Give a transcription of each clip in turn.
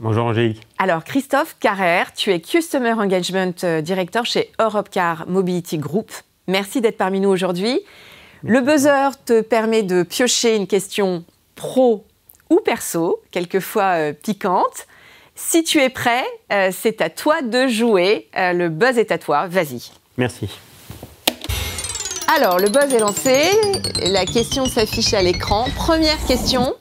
Bonjour Angélique. Alors Christophe Carrère, tu es Customer Engagement euh, Director chez Europcar Mobility Group. Merci d'être parmi nous aujourd'hui. Le buzzer te permet de piocher une question pro ou perso, quelquefois euh, piquante. Si tu es prêt, euh, c'est à toi de jouer. le buzz est à toi. Vas-y. Merci. Alors, le buzz est lancé. La question s'affiche à l'écran. Première question.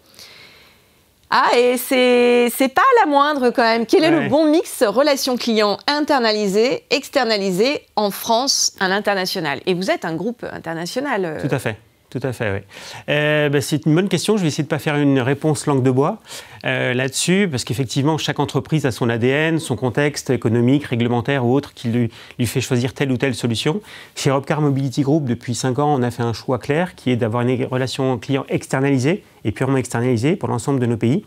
Ah, et c'est pas la moindre quand même. Quel est le bon mix relation client internalisées, externalisées en France à l'international Et vous êtes un groupe international. Euh, Tout à fait. Tout à fait, oui. Euh, bah, c'est une bonne question. Je vais essayer de ne pas faire une réponse langue de bois euh, là-dessus, parce qu'effectivement, chaque entreprise a son ADN, son contexte économique, réglementaire ou autre qui lui, lui fait choisir telle ou telle solution. Chez Robcar Mobility Group, depuis 5 ans, on a fait un choix clair qui est d'avoir une relation client externalisée et purement externalisée pour l'ensemble de nos pays.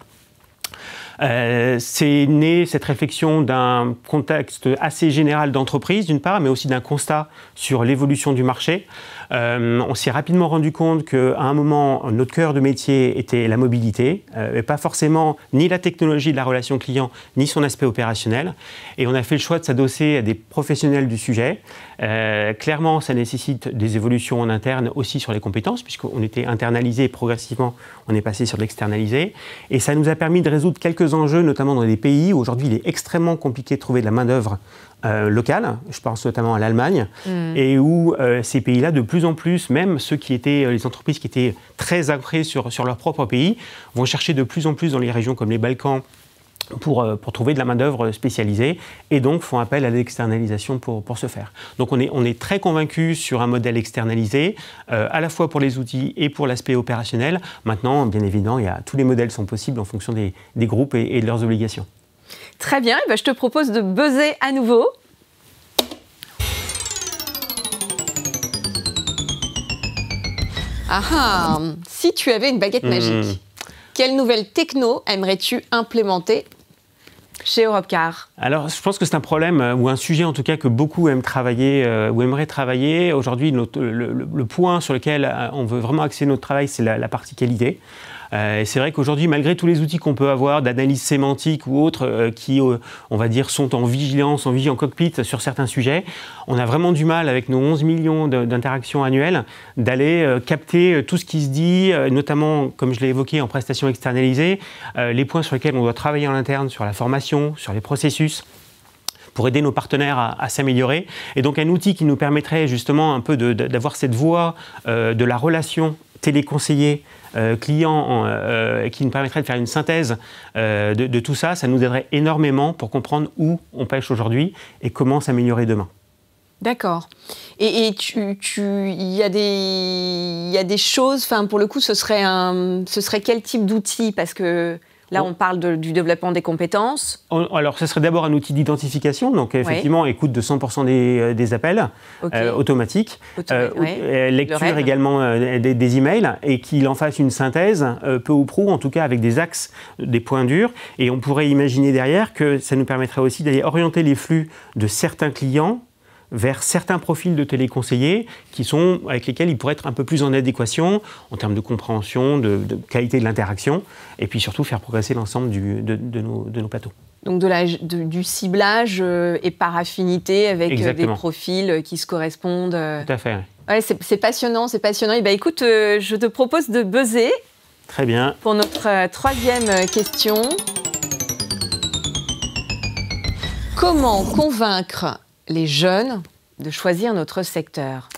Euh, c'est né cette réflexion d'un contexte assez général d'entreprise, d'une part, mais aussi d'un constat sur l'évolution du marché. Euh, on s'est rapidement rendu compte qu'à un moment, notre cœur de métier était la mobilité, euh, et pas forcément ni la technologie de la relation client, ni son aspect opérationnel. Et on a fait le choix de s'adosser à des professionnels du sujet. clairement, ça nécessite des évolutions en interne aussi sur les compétences, puisqu'on était internalisé progressivement, on est passé sur l'externalisé. Et ça nous a permis de résoudre quelques enjeux, notamment dans des pays où aujourd'hui il est extrêmement compliqué de trouver de la main-d'œuvre euh, locale. Je pense notamment à l'Allemagne, mm. et où euh, ces pays-là, de plus en plus, même ceux qui étaient, euh, les entreprises qui étaient très ancrées sur, sur leur propre pays, vont chercher de plus en plus dans les régions comme les Balkans, euh, pour, trouver de la main-d'œuvre spécialisée et donc font appel à l'externalisation pour, pour ce faire. Donc on est, très convaincu sur un modèle externalisé, euh, à la fois pour les outils et pour l'aspect opérationnel. Maintenant, bien évidemment, il tous les modèles sont possibles en fonction des, groupes et, de leurs obligations. Très bien, ben, je te propose de buzzer à nouveau. Ah, ah si tu avais une baguette hmm. magique, quelle nouvelle techno aimerais-tu implémenter chez Europcar Alors, je pense que c'est un problème, euh, ou un sujet en tout cas, que beaucoup aiment travailler euh, ou aimeraient travailler. Aujourd'hui, le, point sur lequel euh, on veut vraiment axer notre travail, c'est la, la, partie qualité. Euh, et c'est vrai qu'aujourd'hui, malgré tous les outils qu'on peut avoir d'analyse sémantique ou autres euh, qui, euh, on va dire, sont en vigilance, en vigilance cockpit sur certains sujets, on a vraiment du mal avec nos 11 millions d'interactions annuelles d'aller capter tout ce qui se dit, notamment, comme je l'ai évoqué, en prestations externalisées, les points sur lesquels on doit travailler en interne, sur la formation, sur les processus pour aider nos partenaires à, s'améliorer. Et donc un outil qui nous permettrait justement un peu d'avoir cette voie de la relation téléconseiller euh, client euh, euh, qui nous permettrait de faire une synthèse de, tout ça, ça nous aiderait énormément pour comprendre où on pêche aujourd'hui et comment s'améliorer demain. D'accord. Et, tu, il y a des, il y a des choses. Enfin, pour le coup, ce serait un, ce serait quel type d'outil Parce que Là, on parle du développement des compétences. alors, ce serait d'abord un outil d'identification, donc effectivement, écoute de 100% euh, des, appels automatiques, lecture également des, des, emails, et qu'il en fasse une synthèse, euh, peu ou prou, en tout cas avec des axes, euh, des points durs. Et on pourrait imaginer derrière que ça nous permettrait aussi d'aller orienter les flux de certains clients vers certains profils de téléconseillers qui sont, avec lesquels ils pourraient être un peu plus en adéquation en termes de compréhension, de, qualité de l'interaction, et puis surtout faire progresser l'ensemble de, nos, plateaux. Donc de du ciblage euh, et par affinité avec euh, des profils euh, qui se correspondent. Tout à fait. c'est passionnant, c'est passionnant. Et eh ben écoute, je te propose de buzzer. Très bien. Pour notre troisième question. Comment convaincre les jeunes de choisir notre secteur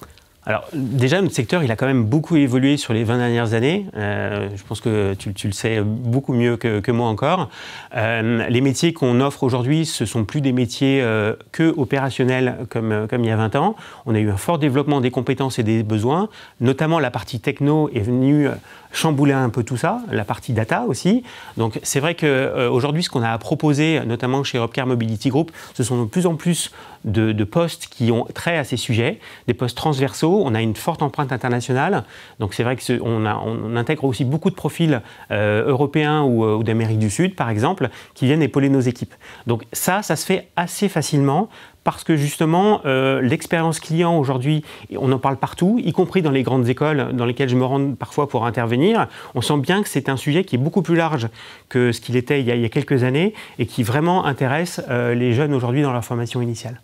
alors déjà, notre secteur, il a quand même beaucoup évolué sur les 20 dernières années. Euh, je pense que tu, le sais beaucoup mieux que, moi encore. Euh, les métiers qu'on offre aujourd'hui, ce sont plus des métiers euh, que opérationnels comme, comme il y a 20 ans. On a eu un fort développement des compétences et des besoins. Notamment, la partie techno est venue chambouler un peu tout ça, la partie data aussi. Donc c'est vrai qu'aujourd'hui, ce qu'on a à proposer, notamment chez Robcare Mobility Group, ce sont de plus en plus de, de postes qui ont trait à ces sujets, des postes transversaux on a une forte empreinte internationale. Donc c'est vrai qu'on intègre aussi beaucoup de profils euh, européens euh, ou, d'Amérique du Sud, par exemple, qui viennent épauler nos équipes. Donc ça, ça se fait assez facilement parce que justement, euh, l'expérience client aujourd'hui, on en parle partout, y compris dans les grandes écoles dans lesquelles je me rends parfois pour intervenir. On sent bien que c'est un sujet qui est beaucoup plus large que ce qu'il était il y, a, quelques années et qui vraiment intéresse les jeunes aujourd'hui dans leur formation initiale.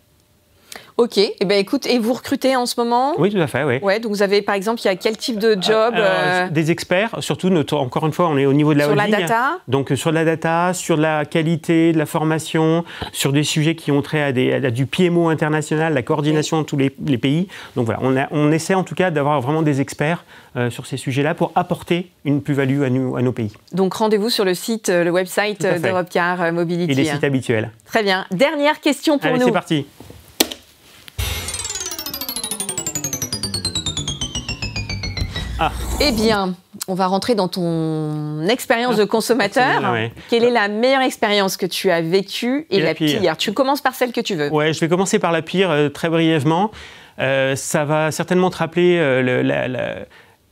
Ok, et eh ben écoute, et vous recrutez en ce moment Oui, tout à fait, oui. donc vous avez par exemple, il y a quel type de job euh, Des experts, surtout encore une fois, on est au niveau de la sur Sur la data Donc euh, sur la data, sur la qualité de la formation, sur des sujets qui ont trait à, du PMO international, la coordination de tous les, pays. Donc voilà, on, on essaie en tout cas d'avoir vraiment des experts euh, sur ces sujets-là pour apporter une plus-value à, à nos pays. Donc rendez-vous sur le site, le website Car Mobility. Et les hein. sites habituels. Très bien. Dernière question pour Allez, c'est parti. Eh bien, on va rentrer dans ton expérience de consommateur. Quelle est la meilleure expérience que tu as vécue et, la, pire. Tu commences par celle que tu veux. Ouais, je vais commencer par la pire euh, très brièvement. Euh, ça va certainement te rappeler euh, le, la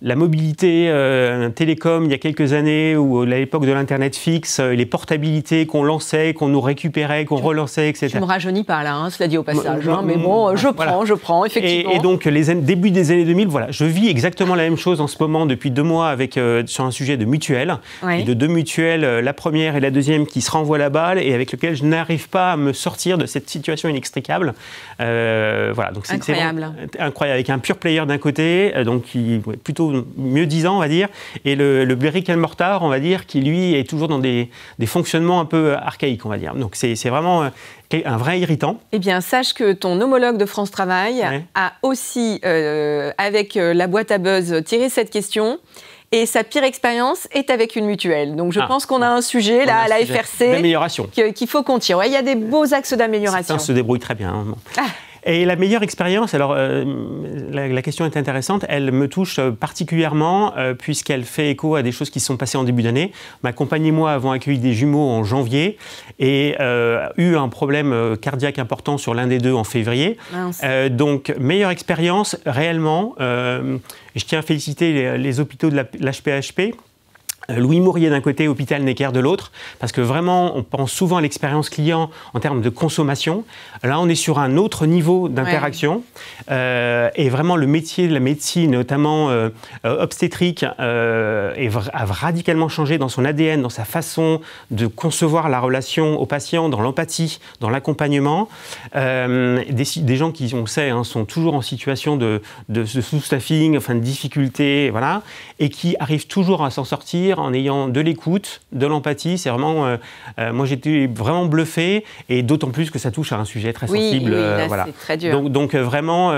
la mobilité euh, un télécom il y a quelques années ou à l'époque de l'internet fixe, euh, les portabilités qu'on lançait, qu'on nous récupérait, qu'on relançait, etc. Tu me rajeunis par là, hein, cela dit au passage, hein, mais bon, je prends, je prends, effectivement. Et, donc les début des années 2000, voilà, je vis exactement la même chose en ce moment depuis deux mois avec euh, sur un sujet de mutuelle et de deux mutuelles, la première et la deuxième qui se renvoient la balle et avec lequel je n'arrive pas à me sortir de cette situation inextricable. voilà, donc c'est incroyable. incroyable avec un pur player d'un côté, donc plutôt mieux disant, on va dire, et le, le mortar, on va dire, qui lui est toujours dans des, fonctionnements un peu euh, archaïques, on va dire. Donc c'est vraiment euh, un vrai irritant. Eh bien, sache que ton homologue de France Travail a aussi, euh, avec la boîte à buzz, tiré cette question. Et sa pire expérience est avec une mutuelle. Donc je ah, pense qu'on a un sujet là à la FRC. Qu'il faut qu'on tire. Il y a des beaux axes d'amélioration. Ça se débrouille très bien. Hein, ah. Et la meilleure expérience, alors euh, la, question est intéressante, elle me touche euh, particulièrement euh, puisqu'elle fait écho à des choses qui sont passées en début d'année. Ma compagnie et moi avons accueilli des jumeaux en janvier et eu un problème cardiaque important sur l'un des deux en février. donc meilleure expérience réellement. je tiens à féliciter les, les hôpitaux de l'HPHP Louis Mourier d'un côté, Hôpital Necker de l'autre, parce que vraiment, on pense souvent à l'expérience client en termes de consommation. Là, on est sur un autre niveau d'interaction. Euh, et vraiment, le métier de la médecine, notamment euh, euh, obstétrique, a radicalement changé dans son ADN, dans sa façon de concevoir la relation au patient, dans l'empathie, dans l'accompagnement. Des, gens qui, on sait, hein, sont toujours en situation de, sous-staffing, enfin de difficulté, voilà, et qui arrivent toujours à s'en sortir en ayant de l'écoute, de l'empathie. C'est vraiment, Moi, euh, j'ai euh, moi j'étais vraiment bluffé et d'autant plus que ça touche à un sujet très sensible. voilà. Donc, vraiment.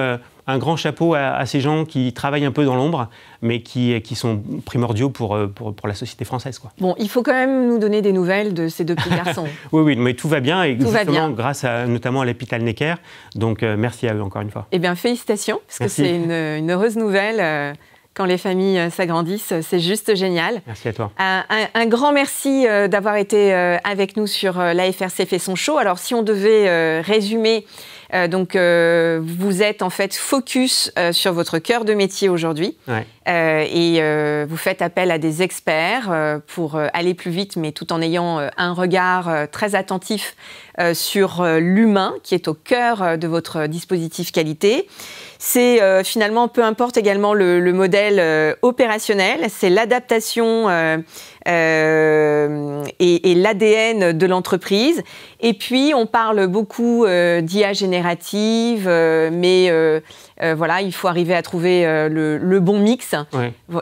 un grand chapeau à, ces gens qui travaillent un peu dans l'ombre, mais qui, euh, sont primordiaux pour, la société française. Quoi. Bon, il faut quand même nous donner des nouvelles de ces deux petits garçons. oui, oui, mais tout va bien, et tout justement grâce notamment à l'hôpital Necker. Donc merci à eux encore une fois. Eh bien, félicitations, parce que c'est une, une, heureuse nouvelle quand les familles euh, s'agrandissent. Euh, c'est juste génial. Merci à toi. Euh, un, grand merci d'avoir été avec nous sur l'AFRC Fait son show. Alors, si on devait résumer, donc vous êtes en fait focus sur votre cœur de métier aujourd'hui et vous faites appel à des experts pour aller plus vite, mais tout en ayant un regard très attentif sur l'humain qui est au cœur de votre dispositif qualité. C'est euh, finalement, peu importe également le, modèle euh, opérationnel, c'est l'adaptation euh, euh, et, l'ADN de l'entreprise. Et puis, on parle beaucoup euh, d'IA générative, euh, mais voilà, il faut arriver à trouver le, bon mix.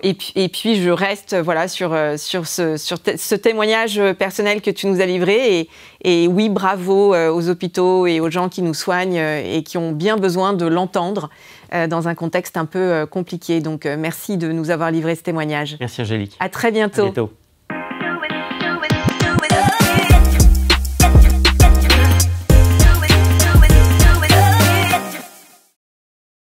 Et, puis, je reste voilà, sur, sur, ce, sur ce témoignage personnel que tu nous as livré. Et, et oui, bravo aux hôpitaux et aux gens qui nous soignent et qui ont bien besoin de l'entendre dans un contexte un peu compliqué. Donc, merci de nous avoir livré ce témoignage. Merci Angélique. À très bientôt. bientôt.